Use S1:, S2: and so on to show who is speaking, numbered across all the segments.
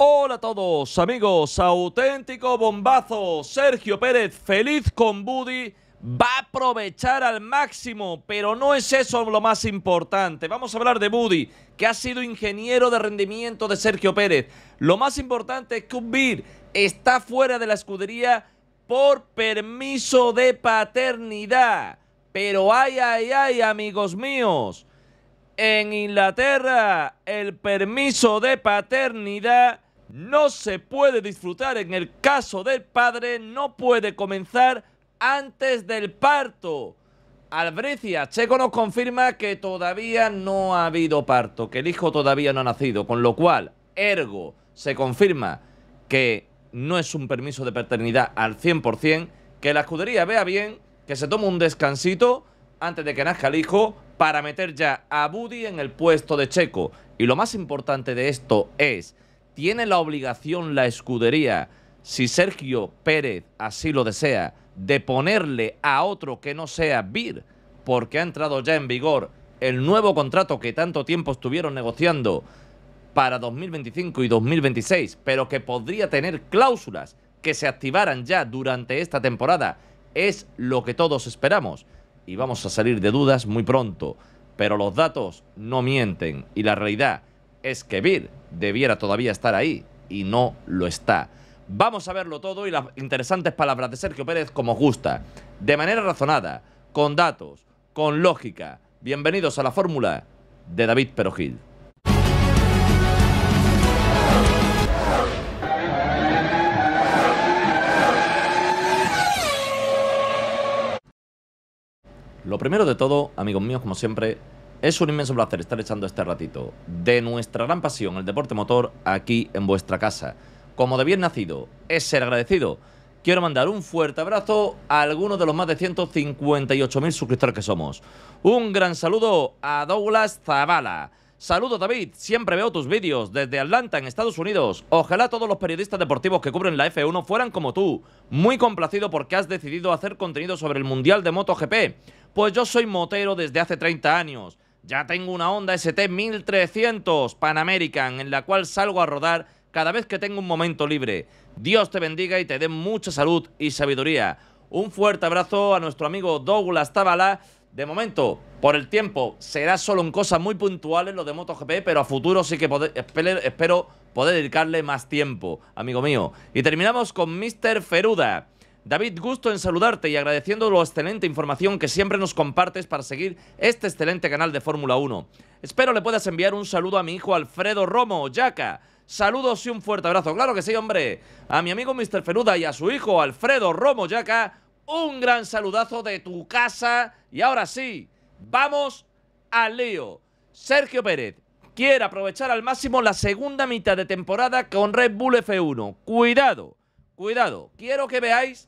S1: Hola a todos, amigos. Auténtico bombazo. Sergio Pérez, feliz con Buddy. Va a aprovechar al máximo, pero no es eso lo más importante. Vamos a hablar de Buddy, que ha sido ingeniero de rendimiento de Sergio Pérez. Lo más importante es que Vir está fuera de la escudería por permiso de paternidad. Pero ay, ay, ay, amigos míos. En Inglaterra, el permiso de paternidad no se puede disfrutar en el caso del padre, no puede comenzar antes del parto. Albrecia, Checo nos confirma que todavía no ha habido parto, que el hijo todavía no ha nacido, con lo cual, ergo, se confirma que no es un permiso de paternidad al 100%, que la escudería vea bien, que se tome un descansito antes de que nazca el hijo para meter ya a Buddy en el puesto de Checo. Y lo más importante de esto es tiene la obligación la escudería, si Sergio Pérez así lo desea, de ponerle a otro que no sea Vir, porque ha entrado ya en vigor el nuevo contrato que tanto tiempo estuvieron negociando para 2025 y 2026, pero que podría tener cláusulas que se activaran ya durante esta temporada, es lo que todos esperamos. Y vamos a salir de dudas muy pronto, pero los datos no mienten y la realidad es que Vir debiera todavía estar ahí y no lo está. Vamos a verlo todo y las interesantes palabras de Sergio Pérez como gusta, de manera razonada, con datos, con lógica. Bienvenidos a la fórmula de David Perojil. Lo primero de todo, amigos míos, como siempre, es un inmenso placer estar echando este ratito de nuestra gran pasión, el deporte motor, aquí en vuestra casa. Como de bien nacido, es ser agradecido. Quiero mandar un fuerte abrazo a algunos de los más de 158.000 suscriptores que somos. Un gran saludo a Douglas Zavala. Saludo David, siempre veo tus vídeos desde Atlanta, en Estados Unidos. Ojalá todos los periodistas deportivos que cubren la F1 fueran como tú. Muy complacido porque has decidido hacer contenido sobre el Mundial de MotoGP. Pues yo soy motero desde hace 30 años ya tengo una Honda ST 1300 Pan American en la cual salgo a rodar cada vez que tengo un momento libre. Dios te bendiga y te dé mucha salud y sabiduría. Un fuerte abrazo a nuestro amigo Douglas Tabala. De momento, por el tiempo, será solo en cosas muy puntuales lo de MotoGP, pero a futuro sí que espero poder dedicarle más tiempo, amigo mío. Y terminamos con Mr. Feruda. David, gusto en saludarte y agradeciendo la excelente información que siempre nos compartes para seguir este excelente canal de Fórmula 1. Espero le puedas enviar un saludo a mi hijo Alfredo Romo, Yaca. Saludos y un fuerte abrazo. Claro que sí, hombre. A mi amigo Mr. Feluda y a su hijo Alfredo Romo, Yaca. Un gran saludazo de tu casa. Y ahora sí, vamos al lío. Sergio Pérez quiere aprovechar al máximo la segunda mitad de temporada con Red Bull F1. Cuidado, cuidado. Quiero que veáis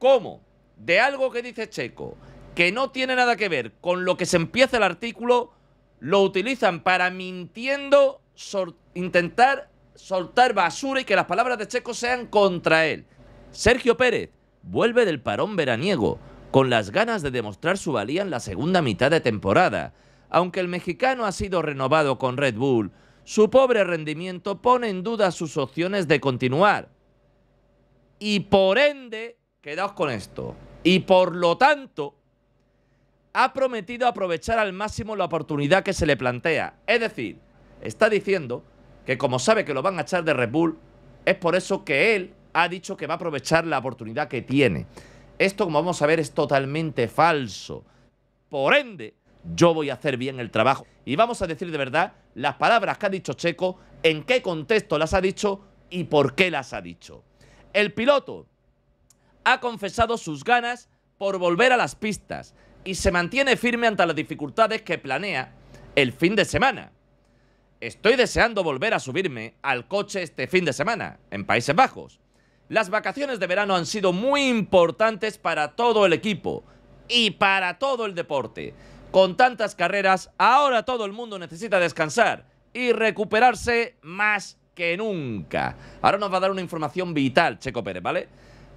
S1: cómo de algo que dice Checo, que no tiene nada que ver con lo que se empieza el artículo, lo utilizan para mintiendo intentar soltar basura y que las palabras de Checo sean contra él. Sergio Pérez vuelve del parón veraniego con las ganas de demostrar su valía en la segunda mitad de temporada. Aunque el mexicano ha sido renovado con Red Bull, su pobre rendimiento pone en duda sus opciones de continuar. Y por ende, Quedaos con esto. Y por lo tanto, ha prometido aprovechar al máximo la oportunidad que se le plantea. Es decir, está diciendo que como sabe que lo van a echar de Red Bull, es por eso que él ha dicho que va a aprovechar la oportunidad que tiene. Esto, como vamos a ver, es totalmente falso. Por ende, yo voy a hacer bien el trabajo. Y vamos a decir de verdad las palabras que ha dicho Checo, en qué contexto las ha dicho y por qué las ha dicho. El piloto ha confesado sus ganas por volver a las pistas y se mantiene firme ante las dificultades que planea el fin de semana. Estoy deseando volver a subirme al coche este fin de semana, en Países Bajos. Las vacaciones de verano han sido muy importantes para todo el equipo y para todo el deporte. Con tantas carreras, ahora todo el mundo necesita descansar y recuperarse más que nunca. Ahora nos va a dar una información vital, Checo Pérez, ¿vale?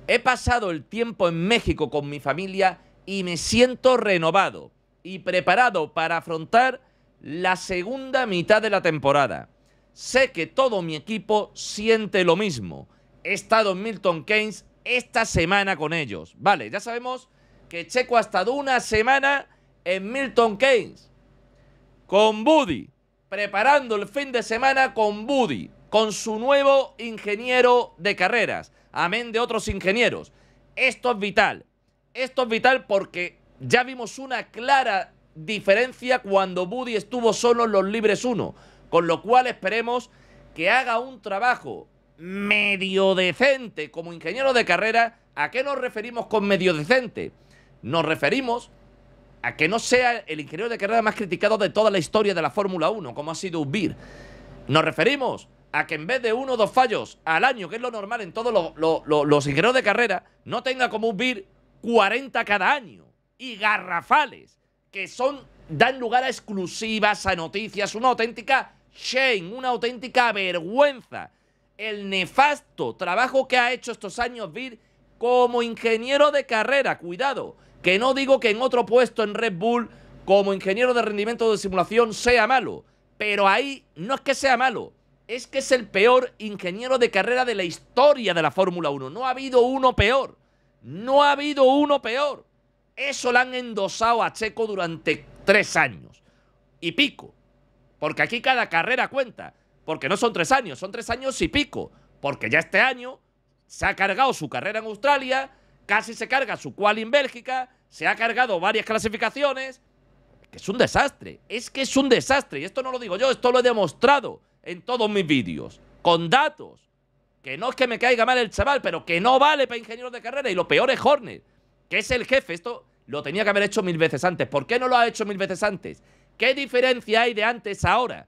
S1: He pasado el tiempo en México con mi familia y me siento renovado y preparado para afrontar la segunda mitad de la temporada. Sé que todo mi equipo siente lo mismo. He estado en Milton Keynes esta semana con ellos. Vale, ya sabemos que Checo ha estado una semana en Milton Keynes con Buddy, preparando el fin de semana con Buddy, con su nuevo ingeniero de carreras amén de otros ingenieros. Esto es vital. Esto es vital porque ya vimos una clara diferencia cuando Buddy estuvo solo en los Libres 1, con lo cual esperemos que haga un trabajo medio decente como ingeniero de carrera. ¿A qué nos referimos con medio decente? Nos referimos a que no sea el ingeniero de carrera más criticado de toda la historia de la Fórmula 1, como ha sido Ubir. Nos referimos a que en vez de uno o dos fallos al año, que es lo normal en todos los, ingenieros de carrera, no tenga como un BIR 40 cada año y garrafales que son dan lugar a exclusivas, a noticias, una auténtica shame, una auténtica vergüenza. El nefasto trabajo que ha hecho estos años BIR como ingeniero de carrera, cuidado, que no digo que en otro puesto en Red Bull como ingeniero de rendimiento de simulación sea malo, pero ahí no es que sea malo, es que es el peor ingeniero de carrera de la historia de la Fórmula 1. No ha habido uno peor. No ha habido uno peor. Eso lo han endosado a Checo durante tres años y pico. Porque aquí cada carrera cuenta. Porque no son tres años, son tres años y pico. Porque ya este año se ha cargado su carrera en Australia, casi se carga su cual en Bélgica, se ha cargado varias clasificaciones. Que es un desastre. Es que es un desastre. Y esto no lo digo yo, esto lo he demostrado en todos mis vídeos, con datos. Que no es que me caiga mal el chaval, pero que no vale para ingenieros de carrera. Y lo peor es Hornet, que es el jefe. Esto lo tenía que haber hecho mil veces antes. ¿Por qué no lo ha hecho mil veces antes? ¿Qué diferencia hay de antes a ahora?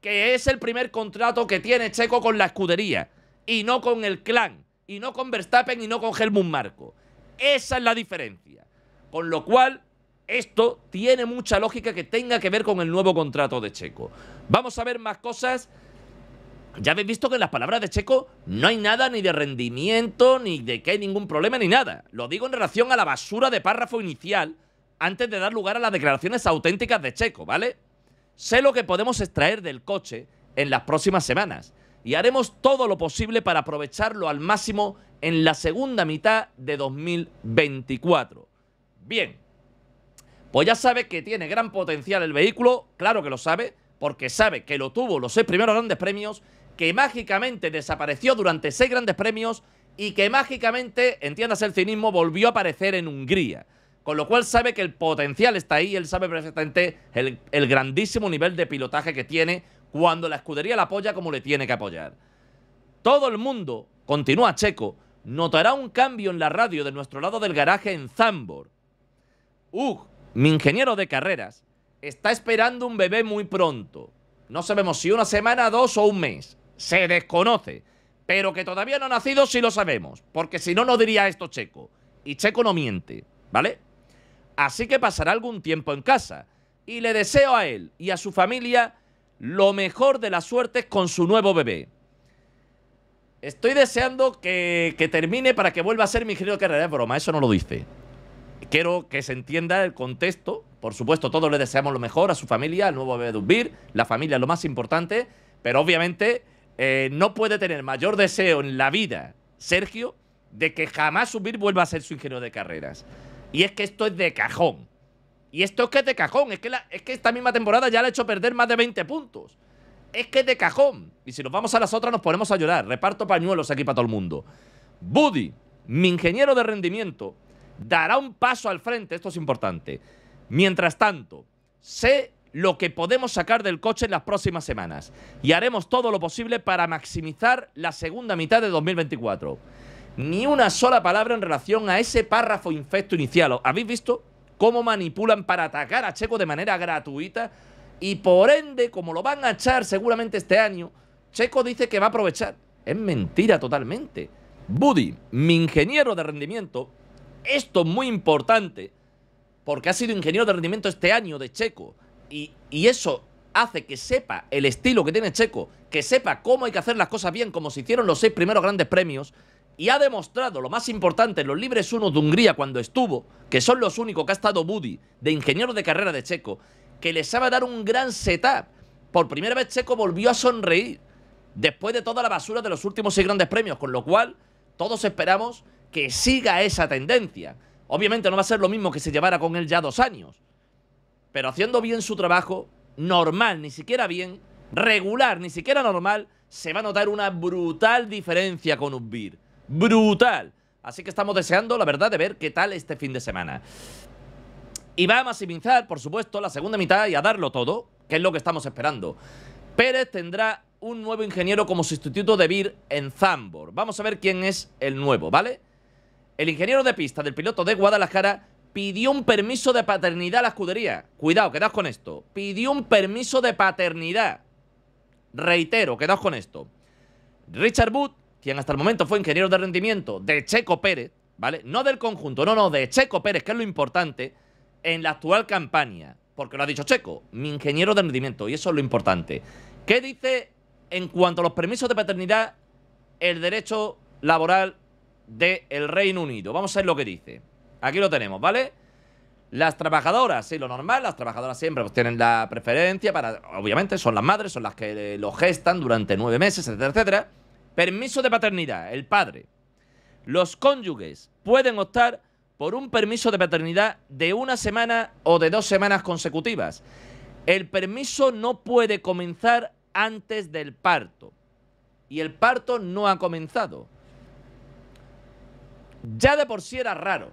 S1: Que es el primer contrato que tiene Checo con la escudería y no con el clan, y no con Verstappen y no con Helmut Marco. Esa es la diferencia. Con lo cual, esto tiene mucha lógica que tenga que ver con el nuevo contrato de Checo. Vamos a ver más cosas. Ya habéis visto que en las palabras de Checo no hay nada ni de rendimiento, ni de que hay ningún problema, ni nada. Lo digo en relación a la basura de párrafo inicial, antes de dar lugar a las declaraciones auténticas de Checo, ¿vale? Sé lo que podemos extraer del coche en las próximas semanas y haremos todo lo posible para aprovecharlo al máximo en la segunda mitad de 2024. Bien, pues ya sabe que tiene gran potencial el vehículo, claro que lo sabe, porque sabe que lo tuvo los seis primeros grandes premios, que mágicamente desapareció durante seis grandes premios y que mágicamente, entiendas el cinismo, volvió a aparecer en Hungría. Con lo cual sabe que el potencial está ahí, él sabe perfectamente el, el grandísimo nivel de pilotaje que tiene cuando la escudería la apoya como le tiene que apoyar. Todo el mundo, continúa Checo, notará un cambio en la radio de nuestro lado del garaje en Zambor. Ugh, mi ingeniero de carreras, está esperando un bebé muy pronto. No sabemos si una semana, dos o un mes. Se desconoce. Pero que todavía no ha nacido sí lo sabemos. Porque si no, no diría esto Checo. Y Checo no miente, ¿vale? Así que pasará algún tiempo en casa. Y le deseo a él y a su familia lo mejor de las suertes con su nuevo bebé. Estoy deseando que, termine para que vuelva a ser mi querido carrera. broma, eso no lo dice. Quiero que se entienda el contexto por supuesto, todos le deseamos lo mejor a su familia, al nuevo bebé Ubir... La familia es lo más importante, pero obviamente eh, no puede tener mayor deseo en la vida, Sergio, de que jamás Ubir vuelva a ser su ingeniero de carreras. Y es que esto es de cajón. Y esto es que es de cajón. Es que, es que esta misma temporada ya le ha hecho perder más de 20 puntos. Es que es de cajón. Y si nos vamos a las otras, nos ponemos a llorar. Reparto pañuelos aquí para todo el mundo. Buddy, mi ingeniero de rendimiento, dará un paso al frente. Esto es importante Mientras tanto, sé lo que podemos sacar del coche en las próximas semanas y haremos todo lo posible para maximizar la segunda mitad de 2024. Ni una sola palabra en relación a ese párrafo infecto inicial. ¿Habéis visto cómo manipulan para atacar a Checo de manera gratuita? Y por ende, como lo van a echar seguramente este año, Checo dice que va a aprovechar. Es mentira totalmente. Buddy, mi ingeniero de rendimiento, esto es muy importante, porque ha sido ingeniero de rendimiento este año de Checo. Y, eso hace que sepa el estilo que tiene Checo, que sepa cómo hay que hacer las cosas bien, como se hicieron los seis primeros grandes premios, y ha demostrado lo más importante en los libres 1 de Hungría cuando estuvo, que son los únicos que ha estado Buddy, de ingeniero de carrera de Checo, que les sabe dar un gran setup. Por primera vez Checo volvió a sonreír después de toda la basura de los últimos seis grandes premios, con lo cual todos esperamos que siga esa tendencia. Obviamente no va a ser lo mismo que se llevara con él ya dos años. Pero haciendo bien su trabajo, normal, ni siquiera bien, regular, ni siquiera normal, se va a notar una brutal diferencia con Ubir. Brutal. Así que estamos deseando, la verdad, de ver qué tal este fin de semana. Y va a maximizar, por supuesto, la segunda mitad y a darlo todo, que es lo que estamos esperando. Pérez tendrá un nuevo ingeniero como sustituto de Bir en Zambor. Vamos a ver quién es el nuevo, ¿vale? El ingeniero de pista del piloto de Guadalajara pidió un permiso de paternidad a la escudería. Cuidado, quedaos con esto. Pidió un permiso de paternidad. Reitero, quedaos con esto. Richard Wood, quien hasta el momento fue ingeniero de rendimiento de Checo Pérez, ¿vale? No del conjunto, no, no, de Checo Pérez, que es lo importante, en la actual campaña. Porque lo ha dicho Checo, mi ingeniero de rendimiento, y eso es lo importante. ¿Qué dice en cuanto a los permisos de paternidad el derecho laboral ...de el Reino Unido. Vamos a ver lo que dice. Aquí lo tenemos, ¿vale? Las trabajadoras, sí, lo normal, las trabajadoras siempre pues, tienen la preferencia para, obviamente, son las madres, son las que eh, lo gestan durante nueve meses, etcétera, etcétera. Permiso de paternidad, el padre. Los cónyuges pueden optar por un permiso de paternidad de una semana o de dos semanas consecutivas. El permiso no puede comenzar antes del parto. Y el parto no ha comenzado. Ya de por sí era raro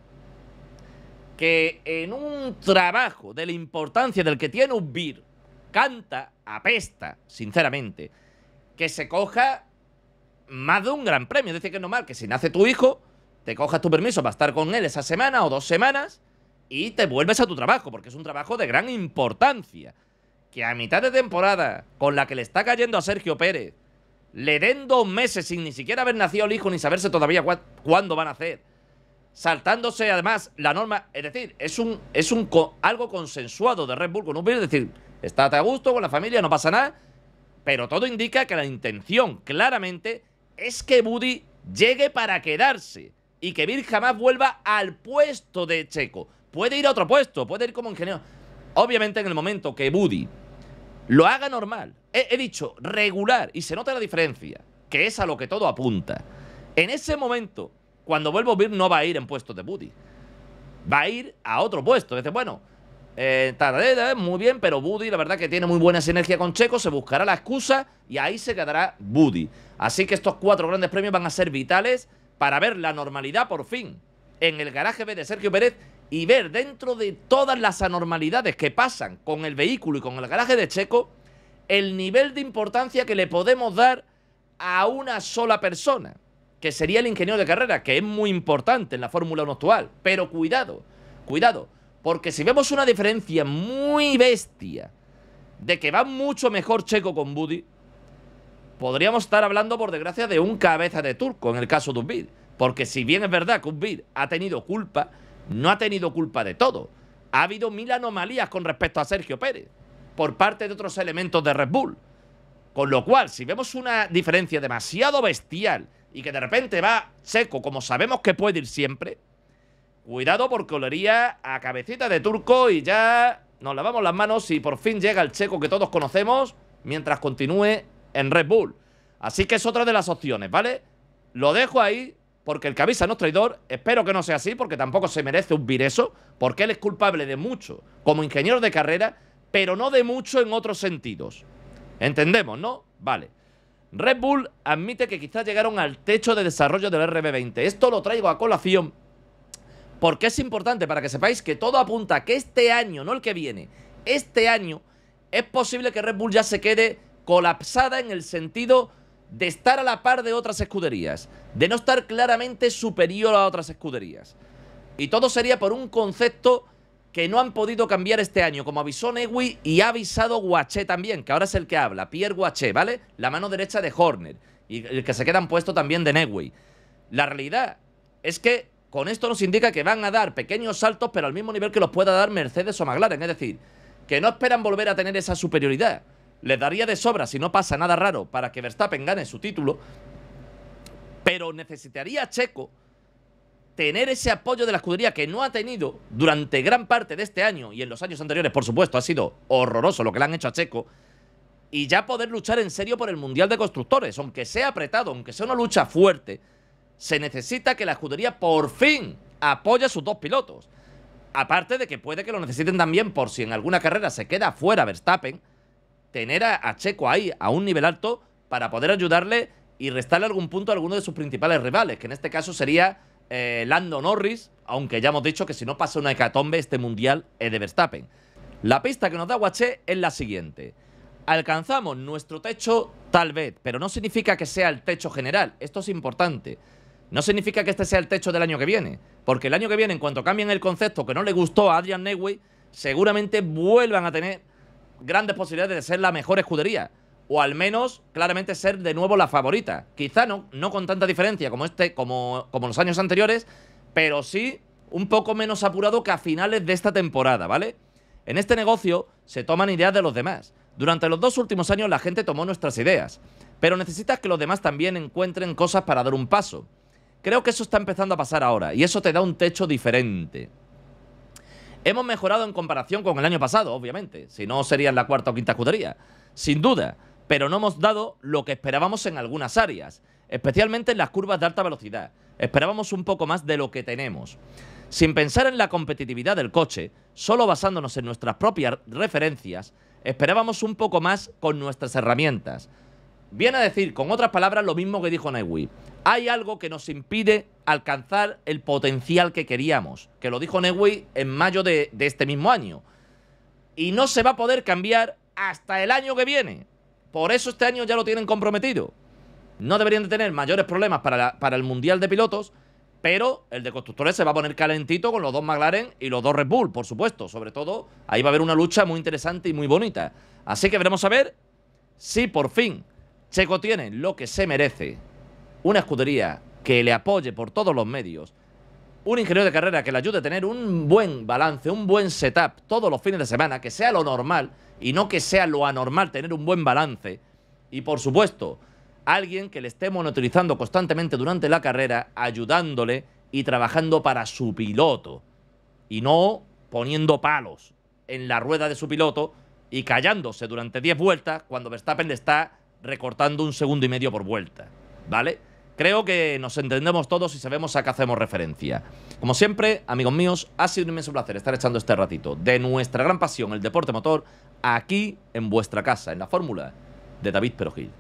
S1: que en un trabajo de la importancia del que tiene un Vir, canta, apesta, sinceramente, que se coja más de un gran premio. Dice decir, que es normal que si nace tu hijo, te cojas tu permiso para estar con él esa semana o dos semanas y te vuelves a tu trabajo, porque es un trabajo de gran importancia. Que a mitad de temporada, con la que le está cayendo a Sergio Pérez, le den dos meses sin ni siquiera haber nacido el hijo ni saberse todavía cuándo van a hacer. Saltándose además la norma. Es decir, es un, es un algo consensuado de Red Bull con Uber. Es decir, estate a gusto con la familia, no pasa nada. Pero todo indica que la intención claramente es que Buddy llegue para quedarse y que Bill jamás vuelva al puesto de Checo. Puede ir a otro puesto, puede ir como ingeniero. Obviamente en el momento que Buddy lo haga normal, he, dicho regular y se nota la diferencia, que es a lo que todo apunta. En ese momento, cuando vuelvo a vivir, no va a ir en puestos de Buddy. Va a ir a otro puesto. Dice, bueno, eh, es muy bien, pero Buddy la verdad que tiene muy buena sinergia con Checo, se buscará la excusa y ahí se quedará Buddy. Así que estos cuatro grandes premios van a ser vitales para ver la normalidad por fin en el garaje B de Sergio Pérez y ver dentro de todas las anormalidades que pasan con el vehículo y con el garaje de Checo, el nivel de importancia que le podemos dar a una sola persona, que sería el ingeniero de carrera, que es muy importante en la Fórmula 1 actual. Pero cuidado, cuidado, porque si vemos una diferencia muy bestia de que va mucho mejor Checo con Buddy, podríamos estar hablando, por desgracia, de un cabeza de turco en el caso de Uzbid. Porque si bien es verdad que Uzbid ha tenido culpa, no ha tenido culpa de todo. Ha habido mil anomalías con respecto a Sergio Pérez por parte de otros elementos de Red Bull. Con lo cual, si vemos una diferencia demasiado bestial y que de repente va seco, como sabemos que puede ir siempre, cuidado porque olería a cabecita de turco y ya nos lavamos las manos y por fin llega el checo que todos conocemos mientras continúe en Red Bull. Así que es otra de las opciones, ¿vale? Lo dejo ahí porque el que no es traidor. Espero que no sea así porque tampoco se merece un vireso porque él es culpable de mucho como ingeniero de carrera pero no de mucho en otros sentidos. ¿Entendemos, no? Vale. Red Bull admite que quizás llegaron al techo de desarrollo del RB20. Esto lo traigo a colación porque es importante para que sepáis que todo apunta a que este año, no el que viene, este año es posible que Red Bull ya se quede colapsada en el sentido de estar a la par de otras escuderías, de no estar claramente superior a otras escuderías. Y todo sería por un concepto que no han podido cambiar este año, como avisó Newey y ha avisado Guaché también, que ahora es el que habla, Pierre Guaché, ¿vale? La mano derecha de Horner y el que se quedan puesto también de Newey. La realidad es que con esto nos indica que van a dar pequeños saltos, pero al mismo nivel que los pueda dar Mercedes o McLaren, es decir, que no esperan volver a tener esa superioridad. Les daría de sobra, si no pasa nada raro, para que Verstappen gane su título, pero necesitaría a Checo tener ese apoyo de la escudería que no ha tenido durante gran parte de este año y en los años anteriores, por supuesto, ha sido horroroso lo que le han hecho a Checo, y ya poder luchar en serio por el Mundial de Constructores, aunque sea apretado, aunque sea una lucha fuerte, se necesita que la escudería por fin apoye a sus dos pilotos. Aparte de que puede que lo necesiten también por si en alguna carrera se queda fuera Verstappen, tener a, Checo ahí a un nivel alto para poder ayudarle y restarle algún punto a alguno de sus principales rivales, que en este caso sería Landon eh, Lando Norris, aunque ya hemos dicho que si no pasa una hecatombe este mundial es de Verstappen. La pista que nos da Guaché es la siguiente. Alcanzamos nuestro techo tal vez, pero no significa que sea el techo general, esto es importante. No significa que este sea el techo del año que viene, porque el año que viene, en cuanto cambien el concepto que no le gustó a Adrian Newey, seguramente vuelvan a tener grandes posibilidades de ser la mejor escudería o al menos claramente ser de nuevo la favorita. Quizá no, no con tanta diferencia como, este, como, como los años anteriores, pero sí un poco menos apurado que a finales de esta temporada, ¿vale? En este negocio se toman ideas de los demás. Durante los dos últimos años la gente tomó nuestras ideas, pero necesitas que los demás también encuentren cosas para dar un paso. Creo que eso está empezando a pasar ahora y eso te da un techo diferente. Hemos mejorado en comparación con el año pasado, obviamente, si no serían la cuarta o quinta escudería, sin duda, pero no hemos dado lo que esperábamos en algunas áreas, especialmente en las curvas de alta velocidad. Esperábamos un poco más de lo que tenemos. Sin pensar en la competitividad del coche, solo basándonos en nuestras propias referencias, esperábamos un poco más con nuestras herramientas. Viene a decir, con otras palabras, lo mismo que dijo Newey. Hay algo que nos impide alcanzar el potencial que queríamos, que lo dijo Newey en mayo de, de este mismo año. Y no se va a poder cambiar hasta el año que viene. Por eso este año ya lo tienen comprometido. No deberían de tener mayores problemas para, para el Mundial de Pilotos, pero el de constructores se va a poner calentito con los dos McLaren y los dos Red Bull, por supuesto. Sobre todo, ahí va a haber una lucha muy interesante y muy bonita. Así que veremos a ver si por fin Checo tiene lo que se merece. Una escudería que le apoye por todos los medios. Un ingeniero de carrera que le ayude a tener un buen balance, un buen setup todos los fines de semana, que sea lo normal y no que sea lo anormal tener un buen balance. Y por supuesto, alguien que le esté monitorizando constantemente durante la carrera, ayudándole y trabajando para su piloto. Y no poniendo palos en la rueda de su piloto y callándose durante 10 vueltas cuando Verstappen le está recortando un segundo y medio por vuelta. ¿Vale? Creo que nos entendemos todos y sabemos a qué hacemos referencia. Como siempre, amigos míos, ha sido un inmenso placer estar echando este ratito de nuestra gran pasión, el deporte motor, aquí en vuestra casa, en la fórmula de David Perogil.